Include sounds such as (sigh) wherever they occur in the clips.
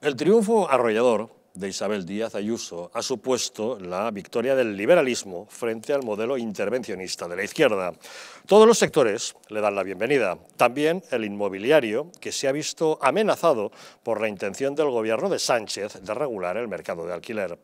El triunfo arrollador de Isabel Díaz Ayuso ha supuesto la victoria del liberalismo frente al modelo intervencionista de la izquierda. Todos los sectores le dan la bienvenida, también el inmobiliario, que se ha visto amenazado por la intención del gobierno de Sánchez de regular el mercado de alquiler.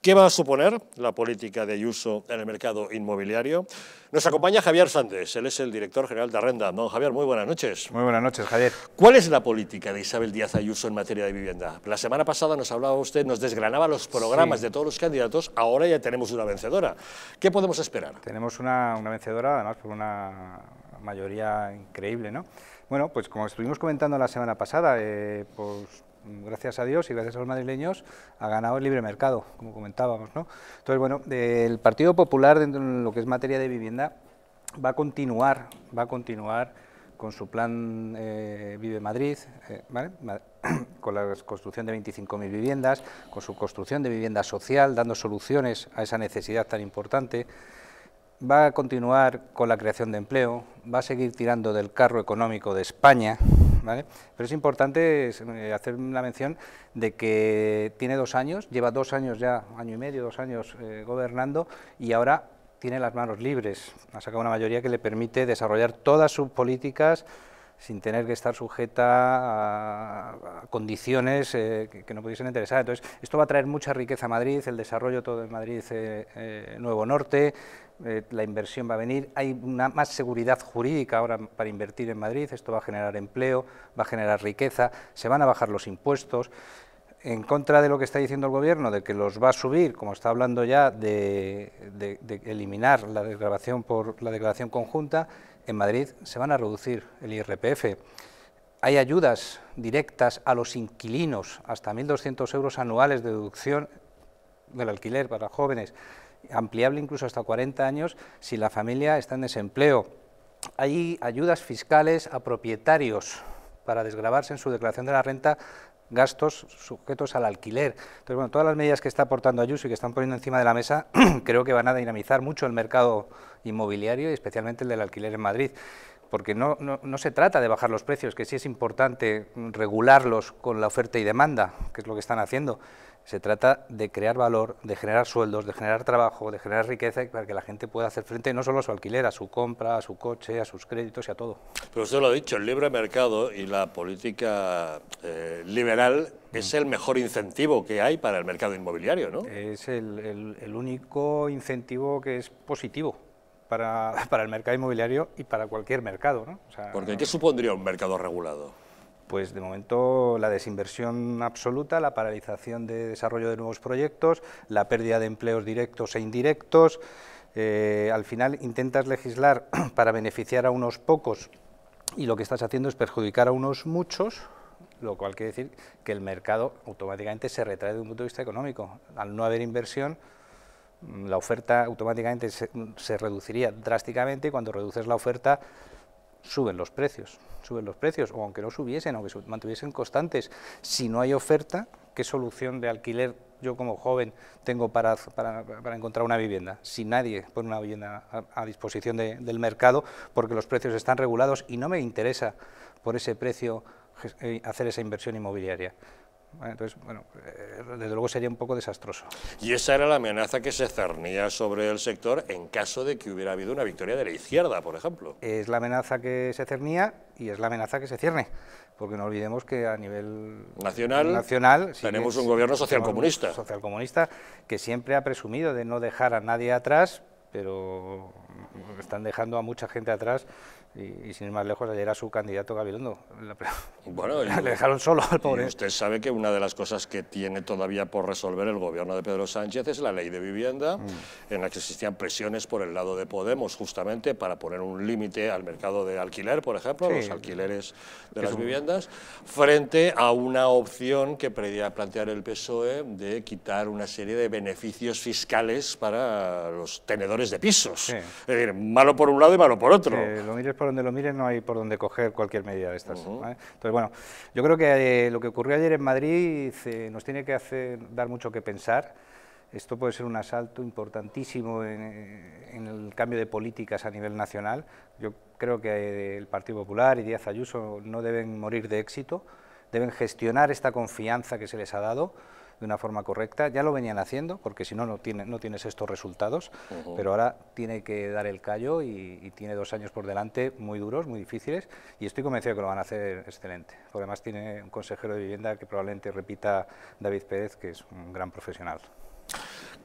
¿Qué va a suponer la política de Ayuso en el mercado inmobiliario? Nos acompaña Javier Sánchez, él es el director general de Arrenda. Don Javier, muy buenas noches. Muy buenas noches, Javier. ¿Cuál es la política de Isabel Díaz Ayuso en materia de vivienda? La semana pasada nos hablaba usted, nos desgranaba los programas de todos los candidatos, ahora ya tenemos una vencedora. ¿Qué podemos esperar? Tenemos una, vencedora, además por una mayoría increíble, ¿no? Bueno, pues como estuvimos comentando la semana pasada, eh, pues gracias a Dios y gracias a los madrileños, ha ganado el libre mercado, como comentábamos. Entonces, bueno, el Partido Popular, dentro de lo que es materia de vivienda, va a continuar, va a continuar con su plan eh, Vive Madrid, eh, (clears throat) con la construcción de 25.000 viviendas, con su construcción de vivienda social, dando soluciones a esa necesidad tan importante, va a continuar con la creación de empleo, va a seguir tirando del carro económico de España, pero es importante eh, hacer la mención de que tiene dos años, lleva dos años ya, año y medio, dos años eh, gobernando y ahora tiene las manos libres, ha sacado una mayoría que le permite desarrollar todas sus políticas, sin tener que estar sujeta a, condiciones eh, que, no pudiesen interesar. Entonces, esto va a traer mucha riqueza a Madrid, el desarrollo todo en Madrid eh, eh, Nuevo Norte, la inversión va a venir, hay una más seguridad jurídica ahora para invertir en Madrid, esto va a generar empleo, va a generar riqueza, se van a bajar los impuestos, en contra de lo que está diciendo el gobierno, de que los va a subir, como está hablando ya, de, de eliminar la declaración por la declaración conjunta, en Madrid se van a reducir el IRPF. Hay ayudas directas a los inquilinos, hasta 1.200 euros anuales de deducción del alquiler para jóvenes, ampliable incluso hasta 40 años si la familia está en desempleo. Hay ayudas fiscales a propietarios para desgravarse en su declaración de la renta gastos sujetos al alquiler. Entonces, bueno, todas las medidas que está aportando Ayuso y que están poniendo encima de la mesa (clears throat) creo que van a dinamizar mucho el mercado inmobiliario y especialmente el del alquiler en Madrid porque no, no, se trata de bajar los precios, que sí es importante regularlos con la oferta y demanda, que es lo que están haciendo, se trata de crear valor, de generar sueldos, de generar trabajo, de generar riqueza para que la gente pueda hacer frente no solo a su alquiler, a su compra, a su coche, a sus créditos y a todo. Pero usted lo ha dicho, el libre mercado y la política eh, liberal es mm. el mejor incentivo que hay para el mercado inmobiliario, ¿no? Es el, único incentivo que es positivo. (laughs) Para, el mercado inmobiliario y para cualquier mercado. ¿no? Porque ¿qué supondría un mercado regulado? pues de momento la desinversión absoluta, la paralización de desarrollo de nuevos proyectos, la pérdida de empleos directos e indirectos. Eh, al final intentas legislar (clears throat) para beneficiar a unos pocos y lo que estás haciendo es perjudicar a unos muchos, lo cual quiere decir que el mercado automáticamente se retrae desde un punto de vista económico. Al no haber inversión, mm, la oferta automáticamente se, se reduciría drásticamente y cuando reduces la oferta suben los precios, suben los precios, o aunque no subiesen, aunque se mantuviesen constantes, si no hay oferta, ¿qué solución de alquiler yo como joven tengo para, para, encontrar una vivienda? Si nadie pone una vivienda a, disposición del mercado, porque los precios están regulados y no me interesa por ese precio eh, hacer esa inversión inmobiliaria. Entonces, bueno, eh, desde luego sería un poco desastroso. Y esa era la amenaza que se cernía sobre el sector en caso de que hubiera habido una victoria de la izquierda, por ejemplo. Es la amenaza que se cernía y es la amenaza que se cierne, porque no olvidemos que a nivel nacional, tenemos un gobierno Socialcomunista que siempre ha presumido de no dejar a nadie atrás, pero están dejando a mucha gente atrás y, sin ir más lejos, ayer era su candidato Gabilondo. (laughs) Bueno, (laughs) le dejaron solo al pobre. usted sabe que una de las cosas que tiene todavía por resolver el gobierno de Pedro Sánchez es la ley de vivienda, mm. en la que existían presiones por el lado de Podemos, justamente para poner un límite al mercado de alquiler, por ejemplo, a los alquileres de las viviendas, frente a una opción que pedía plantear el PSOE de quitar una serie de beneficios fiscales para los tenedores de pisos. Es decir, malo por un lado y malo por otro por donde lo miren no hay por donde coger cualquier medida de estas. Entonces, bueno, yo creo que eh, lo que ocurrió ayer en Madrid eh, nos tiene que hacer dar mucho que pensar. Esto puede ser un asalto importantísimo en, eh, en el cambio de políticas a nivel nacional. Yo creo que el Partido Popular y Díaz Ayuso no deben morir de éxito, deben gestionar esta confianza que se les ha dado de una forma correcta. Ya lo venían haciendo, porque si no, no, tiene, no tienes estos resultados, pero ahora tiene que dar el callo y, tiene dos años por delante muy duros, muy difíciles, y estoy convencido que lo van a hacer excelente. además tiene un consejero de vivienda que probablemente repita David Pérez, que es un gran profesional.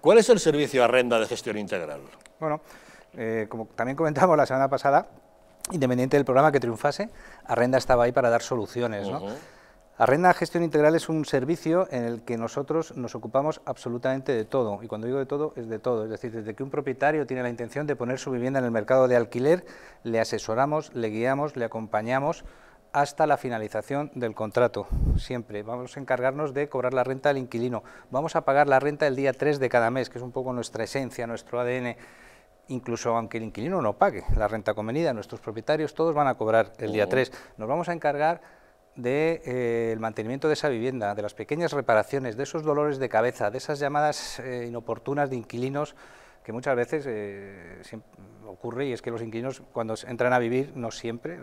¿Cuál es el servicio arrenda de gestión integral? Bueno, eh, como también comentamos la semana pasada, independiente del programa que triunfase, Arrenda estaba ahí para dar soluciones. ¿no? Arrenda Gestión Integral es un servicio en el que nosotros nos ocupamos absolutamente de todo, y cuando digo de todo, es de todo, es decir, desde que un propietario tiene la intención de poner su vivienda en el mercado de alquiler, le asesoramos, le guiamos, le acompañamos hasta la finalización del contrato, siempre. Vamos a encargarnos de cobrar la renta al inquilino, vamos a pagar la renta el día 3 de cada mes, que es un poco nuestra esencia, nuestro ADN, incluso aunque el inquilino no pague la renta convenida, nuestros propietarios todos van a cobrar el día 3. Nos vamos a encargar del de, eh, mantenimiento de esa vivienda, de las pequeñas reparaciones, de esos dolores de cabeza, de esas llamadas eh, inoportunas de inquilinos que muchas veces eh, ocurre y es que los inquilinos cuando entran a vivir, no siempre,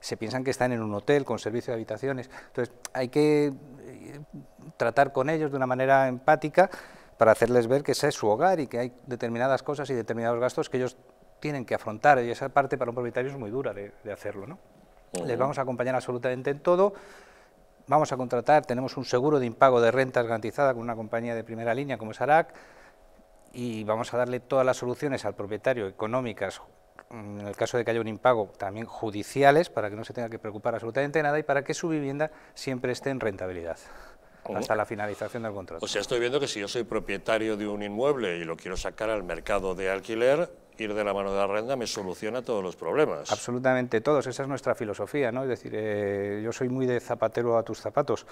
se piensan que están en un hotel con servicio de habitaciones. Entonces hay que tratar con ellos de una manera empática para hacerles ver que ese es su hogar y que hay determinadas cosas y determinados gastos que ellos tienen que afrontar y esa parte para un propietario es muy dura de, de hacerlo. ¿no? les vamos a acompañar absolutamente en todo. Vamos a contratar, tenemos un seguro de impago de rentas garantizada con una compañía de primera línea como es y vamos a darle todas las soluciones al propietario económicas, mm, en el caso de que haya un impago, también judiciales, para que no se tenga que preocupar absolutamente nada y para que su vivienda siempre esté en rentabilidad. hasta la finalización del contrato. O sea, estoy viendo que si yo soy propietario de un inmueble y lo quiero sacar al mercado de alquiler, ir de la mano de la renta me soluciona todos los problemas. Absolutamente todos, esa es nuestra filosofía, ¿no? Es decir, eh, yo soy muy de zapatero a tus zapatos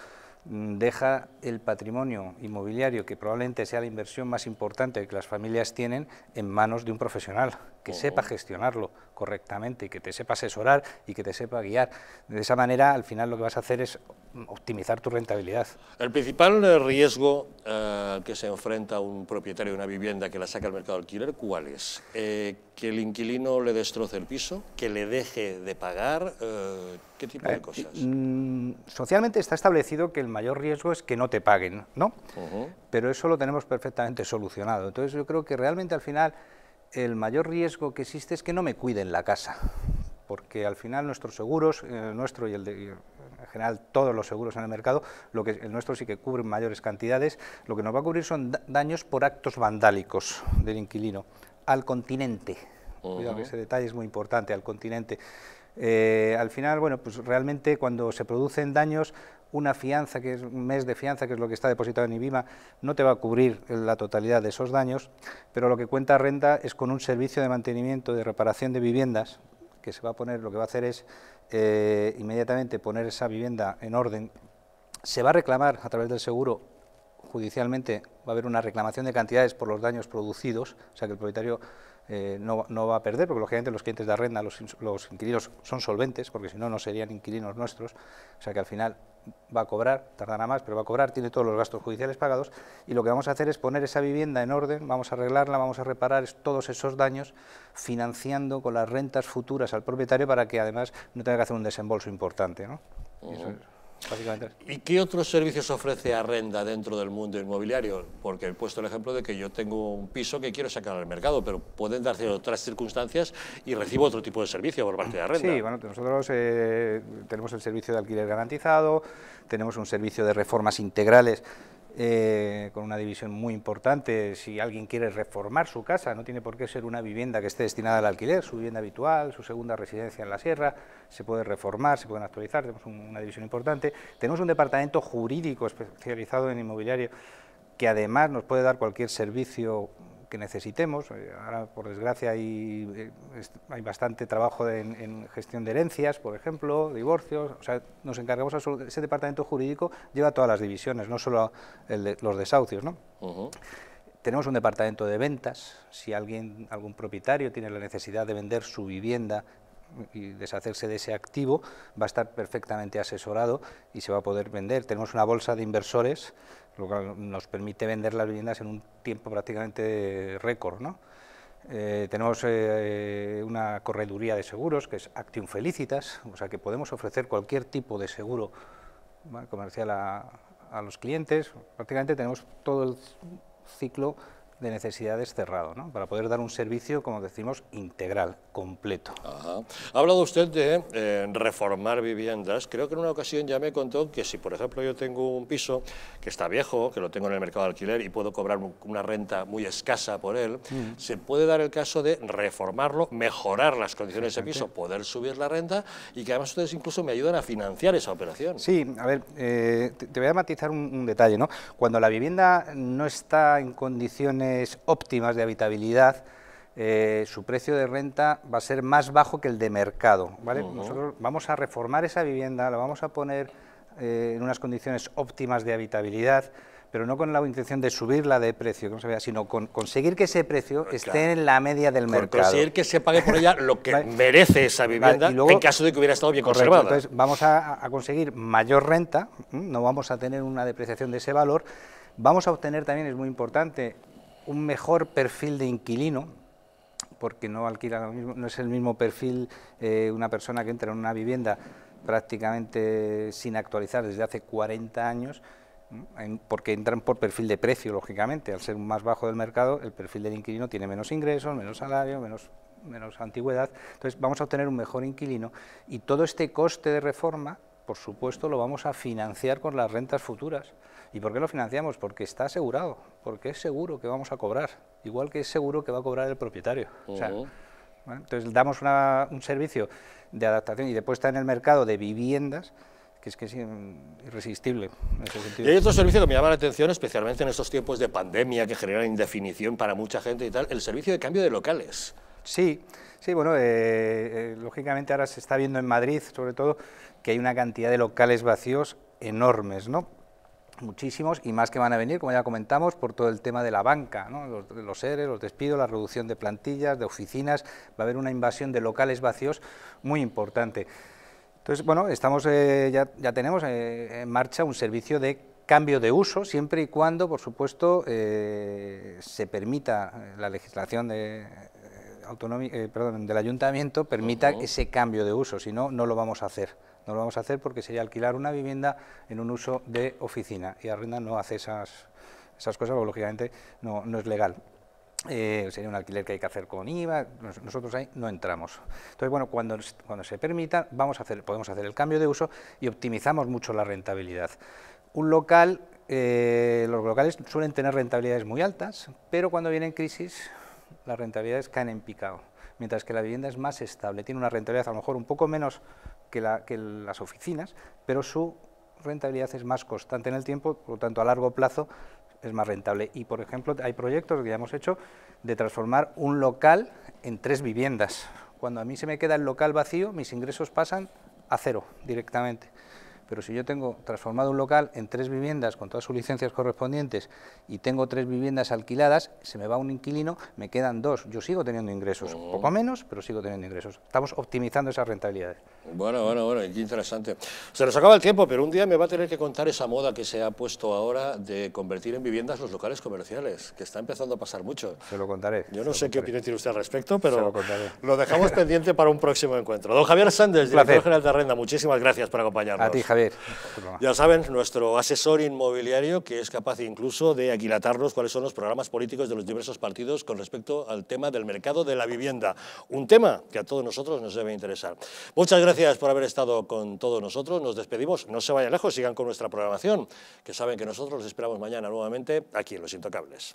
deja el patrimonio inmobiliario, que probablemente sea la inversión más importante que las familias tienen, en manos de un profesional que sepa gestionarlo correctamente y que te sepa asesorar y que te sepa guiar. De esa manera, al final lo que vas a hacer es optimizar tu rentabilidad. El principal riesgo eh, que se enfrenta un propietario de una vivienda que la saca al mercado de alquiler, ¿cuál es? Eh, ¿Que el inquilino le destroce el piso? ¿Que le deje de pagar? Eh, ¿Qué tipo de cosas? Mm, socialmente está establecido que el mayor riesgo es que no te paguen, ¿no? Pero eso lo tenemos perfectamente solucionado. Entonces yo creo que realmente al final el mayor riesgo que existe es que no me cuiden la casa, porque al final nuestros seguros, eh, el nuestro y el en general todos los seguros en el mercado, lo que el nuestro sí que cubre mayores cantidades, lo que nos va a cubrir son daños por actos vandálicos del inquilino al continente. cuidado ese detalle es muy importante, al continente. Eh, al final, bueno, pues realmente cuando se producen daños una fianza, que es un mes de fianza, que es lo que está depositado en IBIMA, no te va a cubrir la totalidad de esos daños, pero lo que cuenta renta es con un servicio de mantenimiento de reparación de viviendas, que se va a poner, lo que va a hacer es eh, inmediatamente poner esa vivienda en orden. Se va a reclamar a través del seguro judicialmente, va a haber una reclamación de cantidades por los daños producidos, o sea que el propietario eh, no, no, va a perder, porque lógicamente los clientes de Arrenda, los, los inquilinos son solventes, porque si no, no serían inquilinos nuestros, o sea que al final va a cobrar, tardará más, pero va a cobrar, tiene todos los gastos judiciales pagados, y lo que vamos a hacer es poner esa vivienda en orden, vamos a arreglarla, vamos a reparar todos esos daños, financiando con las rentas futuras al propietario para que además no tenga que hacer un desembolso importante. ¿no? ¿Y qué otros servicios ofrece Arrenda dentro del mundo inmobiliario? Porque he puesto el ejemplo de que yo tengo un piso que quiero sacar al mercado, pero pueden darse otras circunstancias y recibo otro tipo de servicio por parte de Arrenda. Sí, bueno, nosotros eh, tenemos el servicio de alquiler garantizado, tenemos un servicio de reformas integrales eh, con una división muy importante. Si alguien quiere reformar su casa, no tiene por qué ser una vivienda que esté destinada al alquiler, su vivienda habitual, su segunda residencia en la sierra, se puede reformar, se pueden actualizar, tenemos una división importante. Tenemos un departamento jurídico especializado en inmobiliario que además nos puede dar cualquier servicio que necesitemos. Eh, ahora, por desgracia, hay, eh, hay bastante trabajo en, gestión de herencias, por ejemplo, divorcios. O sea, nos encargamos, ese departamento jurídico lleva todas las divisiones, no solo los desahucios. ¿no? Tenemos un departamento de ventas, si alguien, algún propietario tiene la necesidad de vender su vivienda y deshacerse de ese activo, va a estar perfectamente asesorado y se va a poder vender. Tenemos una bolsa de inversores, lo que nos permite vender las viviendas en un tiempo prácticamente récord. ¿no? Eh, tenemos eh, una correduría de seguros que es Actium Felicitas, o sea que podemos ofrecer cualquier tipo de seguro comercial a, a los clientes. Prácticamente tenemos todo el ciclo de necesidades cerrado, ¿no? para poder dar un servicio, como decimos, integral, completo. Ha hablado usted de eh, reformar viviendas. Creo que en una ocasión ya me contó que si, por ejemplo, yo tengo un piso que está viejo, que lo tengo en el mercado de alquiler y puedo cobrar una renta muy escasa por él, mm. se puede dar el caso de reformarlo, mejorar las condiciones de piso, poder subir la renta y que además ustedes incluso me ayudan a financiar esa operación. Sí, a ver, eh, te voy a matizar un detalle. ¿no? Cuando la vivienda no está en condiciones óptimas de habitabilidad, eh, su precio de renta va a ser más bajo que el de mercado. ¿vale? Nosotros vamos a reformar esa vivienda, la vamos a poner eh, en unas condiciones óptimas de habitabilidad, pero no con la intención de subirla de precio, se sino con conseguir que ese precio esté en la media del mercado. Conseguir que se pague por ella lo que merece esa vivienda en caso de que hubiera estado bien conservada. Entonces vamos a conseguir mayor renta, no vamos a tener una depreciación de ese valor. Vamos a obtener también, es muy importante, un mejor perfil de inquilino, porque no alquila no es el mismo perfil eh, una persona que entra en una vivienda prácticamente sin actualizar desde hace 40 años, porque entran por perfil de precio, lógicamente. Al ser más bajo del mercado, el perfil del inquilino tiene menos ingresos, menos salario, menos, menos antigüedad. Entonces, vamos a obtener un mejor inquilino y todo este coste de reforma, por supuesto, lo vamos a financiar con las rentas futuras. ¿Y por qué lo financiamos? Porque está asegurado, porque es seguro que vamos a cobrar, igual que es seguro que va a cobrar el propietario. Entonces damos un servicio de adaptación y de puesta en el mercado de viviendas que es que es irresistible. En ese sentido. Y hay otro servicio que me llama la atención, especialmente en estos tiempos de pandemia que generan indefinición para mucha gente y tal, el servicio de cambio de locales. Sí, sí, bueno, eh, eh, lógicamente ahora se está viendo en Madrid, sobre todo, que hay una cantidad de locales vacíos enormes, ¿no? muchísimos y más que van a venir, como ya comentamos, por todo el tema de la banca, ¿no? los, seres, los despidos, la reducción de plantillas, de oficinas, va a haber una invasión de locales vacíos muy importante. Entonces, bueno, estamos, eh, ya, tenemos eh, en marcha un servicio de cambio de uso, siempre y cuando, por supuesto, eh, se permita la legislación de, del ayuntamiento, permita ese cambio de uso, si no, no lo vamos a hacer. No lo vamos a hacer porque sería alquilar una vivienda en un uso de oficina y Arrenda no hace esas, esas cosas, porque lógicamente no, es legal. Eh, sería un alquiler que hay que hacer con IVA, nosotros ahí no entramos. Entonces, bueno, cuando, cuando se permita, vamos a hacer, podemos hacer el cambio de uso y optimizamos mucho la rentabilidad. Un local, eh, los locales suelen tener rentabilidades muy altas, pero cuando vienen crisis, las rentabilidades caen en picado mientras que la vivienda es más estable, tiene una rentabilidad a lo mejor un poco menos que, que las oficinas, pero su rentabilidad es más constante en el tiempo, por lo tanto a largo plazo es más rentable. Y por ejemplo, hay proyectos que ya hemos hecho de transformar un local en tres viviendas. Cuando a mí se me queda el local vacío, mis ingresos pasan a cero directamente. Pero si yo tengo transformado un local en tres viviendas con todas sus licencias correspondientes y tengo tres viviendas alquiladas, se me va un inquilino, me quedan dos. Yo sigo teniendo ingresos, poco menos, pero sigo teniendo ingresos. Estamos optimizando esas rentabilidades. Bueno, bueno, bueno, qué interesante. Se nos acaba el tiempo, pero un día me va a tener que contar esa moda que se ha puesto ahora de convertir en viviendas los locales comerciales, que está empezando a pasar mucho. Se lo contaré. Yo no sé qué opinión tiene usted al respecto, pero lo, dejamos (laughs) pendiente para un próximo encuentro. Don Javier Sández, director general de Renda, muchísimas gracias por acompañarnos. A ti, Javier. Ya saben, nuestro asesor inmobiliario que es capaz incluso de aquilatarnos cuáles son los programas políticos de los diversos partidos con respecto al tema del mercado de la vivienda. Un tema que a todos nosotros nos debe interesar. Muchas gracias por haber estado con todos nosotros. Nos despedimos. No se vayan lejos, sigan con nuestra programación, que saben que nosotros los esperamos mañana nuevamente aquí en Los Intocables.